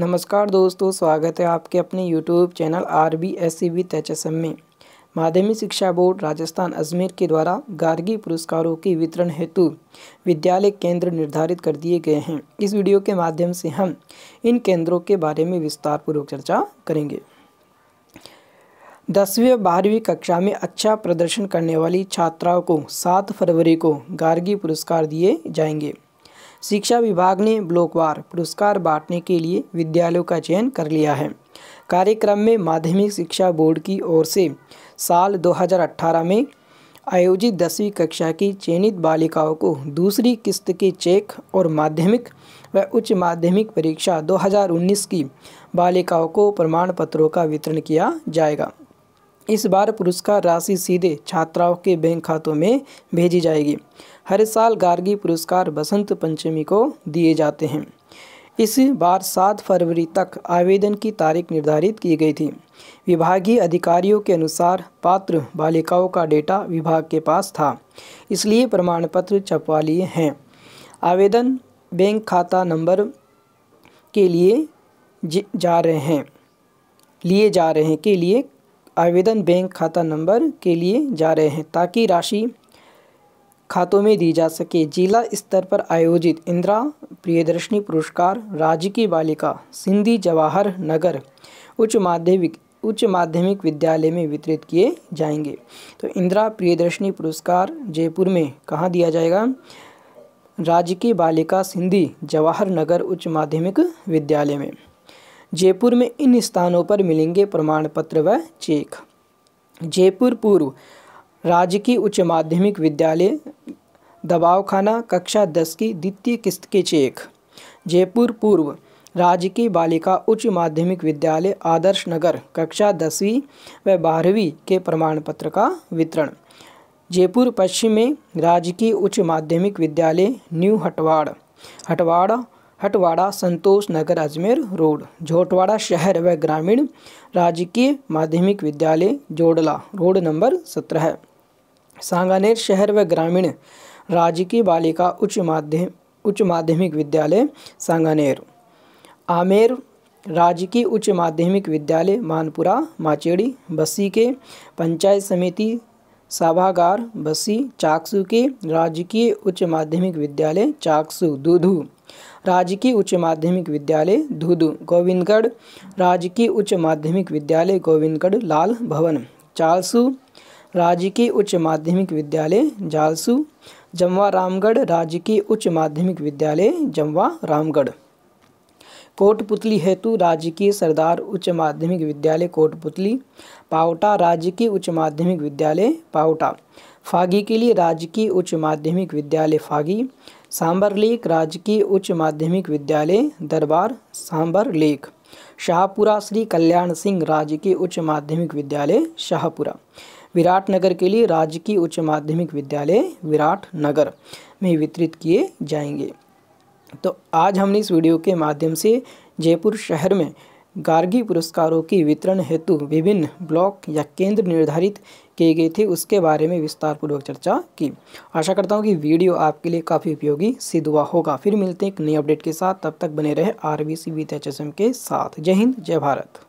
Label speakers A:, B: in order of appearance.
A: नमस्कार दोस्तों स्वागत है आपके अपने YouTube channel R B S C B तचसम में माध्यमिक शिक्षा बोर्ड राजस्थान अजमेर के द्वारा गार्गी पुरस्कारों के वितरण हेतु विद्यालय केंद्र निर्धारित कर दिए गए हैं इस वीडियो के माध्यम से हम इन केंद्रों के बारे में विस्तारपूर्वक चर्चा करेंगे दसवीं और बारहवीं कक्षा में अच्छा प्रदर्शन करने वाली छात्राओं को सात फरवरी को गार्गी पुरस्कार दिए जाएंगे शिक्षा विभाग ने ब्लॉकवार पुरस्कार बांटने के लिए विद्यालयों का चयन कर लिया है कार्यक्रम में माध्यमिक शिक्षा बोर्ड की ओर से साल 2018 में आयोजित दसवीं कक्षा की चयनित बालिकाओं को दूसरी किस्त के चेक और माध्यमिक व उच्च माध्यमिक परीक्षा 2019 की बालिकाओं को प्रमाण पत्रों का वितरण किया जाएगा इस बार पुरस्कार राशि सीधे छात्राओं के बैंक खातों में भेजी जाएगी हर साल गार्गी पुरस्कार बसंत पंचमी को दिए जाते हैं इस बार सात फरवरी तक आवेदन की तारीख निर्धारित की गई थी विभागीय अधिकारियों के अनुसार पात्र बालिकाओं का डेटा विभाग के पास था इसलिए प्रमाण पत्र छपवा लिए हैं आवेदन बैंक खाता नंबर के लिए जा रहे हैं लिए जा रहे हैं के लिए आवेदन बैंक खाता नंबर के लिए जा रहे हैं ताकि राशि खातों में दी जा सके जिला स्तर पर आयोजित इंदिरा प्रियदर्शनी पुरस्कार राज्य की बालिका सिंधी जवाहर नगर उच्च माध्यमिक उच्च माध्यमिक विद्यालय में वितरित किए जाएंगे तो इंदिरा प्रियदर्शनी पुरस्कार जयपुर में कहाँ दिया जाएगा राजकीय बालिका सिंधी जवाहर नगर उच्च माध्यमिक विद्यालय में जयपुर में इन स्थानों पर मिलेंगे प्रमाण पत्र व चेक जयपुर पूर्व राजकीय उच्च माध्यमिक विद्यालय दबावखाना कक्षा दस की द्वितीय किस्त के चेक जयपुर पूर्व राजकीय बालिका उच्च माध्यमिक विद्यालय आदर्श नगर कक्षा दसवीं व बारहवीं के प्रमाण पत्र का वितरण जयपुर पश्चिम में राजकीय उच्च माध्यमिक विद्यालय न्यू हटवाड़ हटवाड़ा हटवाड़ा संतोष नगर अजमेर रोड झोटवाड़ा शहर व ग्रामीण राजकीय माध्यमिक विद्यालय जोडला रोड नंबर सत्रह सांगानेर शहर व ग्रामीण राजकीय बालिका उच्च माध्यम उच्च माध्यमिक विद्यालय सांगानेर आमेर राजकीय उच्च माध्यमिक विद्यालय मानपुरा माचेड़ी बसी के पंचायत समिति सभागार बसी चाकसू के राजकीय उच्च माध्यमिक विद्यालय चाकसू दूधू राजकीय उच्च माध्यमिक विद्यालय धुदू गोविंदगढ़ राजकीय उच्च माध्यमिक विद्यालय गोविंदगढ़ लाल भवन चालसू राजकीय उच्च माध्यमिक विद्यालय जालसू जमवा रामगढ़ राजकीय उच्च माध्यमिक विद्यालय जमवा रामगढ़ कोटपुतली हेतु राजकीय सरदार उच्च माध्यमिक विद्यालय कोटपुतली पावटा राजकीय उच्च माध्यमिक विद्यालय पावटा फागी के लिए राजकीय उच्च माध्यमिक विद्यालय फागी सांबर लेक राजकीय उच्च माध्यमिक विद्यालय दरबार सांबर लेक शाहपुरा श्री कल्याण सिंह राजकीय उच्च माध्यमिक विद्यालय शाहपुरा विराट नगर के लिए राजकीय उच्च माध्यमिक विद्यालय विराट नगर में वितरित किए जाएंगे तो आज हमने इस वीडियो के माध्यम से जयपुर शहर में गार्गी पुरस्कारों की वितरण हेतु विभिन्न ब्लॉक या केंद्र निर्धारित किए गए थे उसके बारे में विस्तारपूर्वक चर्चा की आशा करता हूँ कि वीडियो आपके लिए काफ़ी उपयोगी सिद्ध हुआ होगा फिर मिलते हैं एक नई अपडेट के साथ तब तक बने रहे आर बी के साथ जय हिंद जय भारत